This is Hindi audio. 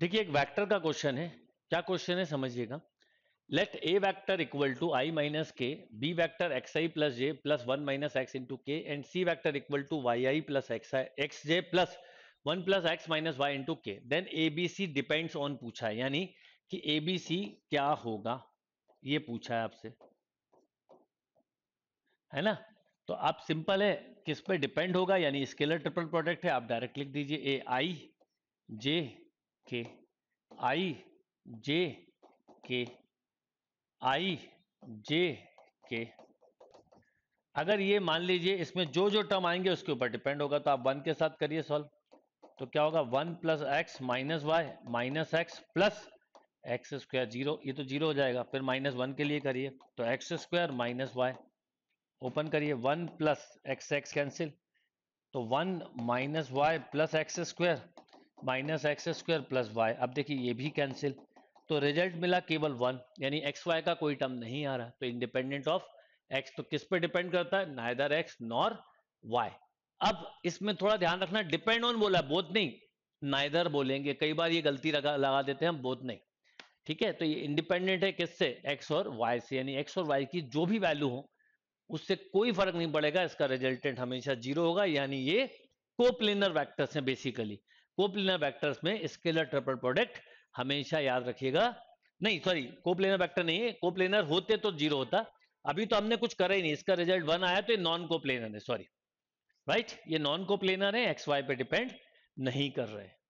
देखिए एक वेक्टर का क्वेश्चन है क्या क्वेश्चन है समझिएगा let a vector equal to i minus k b vector x i plus j plus one minus x into k and c vector equal to y i plus x x j plus one plus x minus y into k then a b c depends on पूछा है यानी कि ए बी सी क्या होगा ये पूछा है आपसे है ना तो आप सिंपल है किस पे डिपेंड होगा यानी स्केलर ट्रिपल प्रोडक्ट है आप डायरेक्ट लिख दीजिए ए आई जे के आई जे के आई जे के अगर ये मान लीजिए इसमें जो जो टर्म आएंगे उसके ऊपर डिपेंड होगा तो आप वन के साथ करिए सॉल्व तो क्या होगा one plus x minus y minus x plus x square zero ये तो जीरो हो जाएगा फिर माइनस वन के लिए करिए तो x square minus y open करिए one plus x x cancel तो one minus y plus x square minus x square plus y अब देखिए ये भी कैंसिल तो रिजल्ट मिला केवल वन यानी एक्स वाई का कोई टर्म नहीं आ रहा तो इंडिपेंडेंट ऑफ एक्स तो किस पे डिपेंड करता है नाइदर एक्स नॉर वाई अब इसमें थोड़ा ध्यान रखना डिपेंड ऑन बोला बोध नहीं नाइदर बोलेंगे कई बार ये गलती लगा लगा देते हैं हम बोध नहीं ठीक है तो ये इंडिपेंडेंट है किससे एक्स और वाई से यानी एक्स और वाई की जो भी वैल्यू हो उससे कोई फर्क नहीं पड़ेगा इसका रिजल्टेंट हमेशा जीरो होगा यानी ये कोप्लेनर वैक्टर्स हैं बेसिकली कोप्लेनर वैक्टर्स में स्केलर ट्रिपल प्रोडक्ट हमेशा याद रखिएगा नहीं सॉरी कोपलेनर वैक्टर नहीं है कोप्लेनर होते तो जीरो होता अभी तो हमने कुछ करा ही नहीं इसका रिजल्ट वन आया तो ये नॉन कोप्लेनर है सॉरी राइट ये नॉन कोप्लेनर है एक्स वाई पे डिपेंड नहीं कर रहे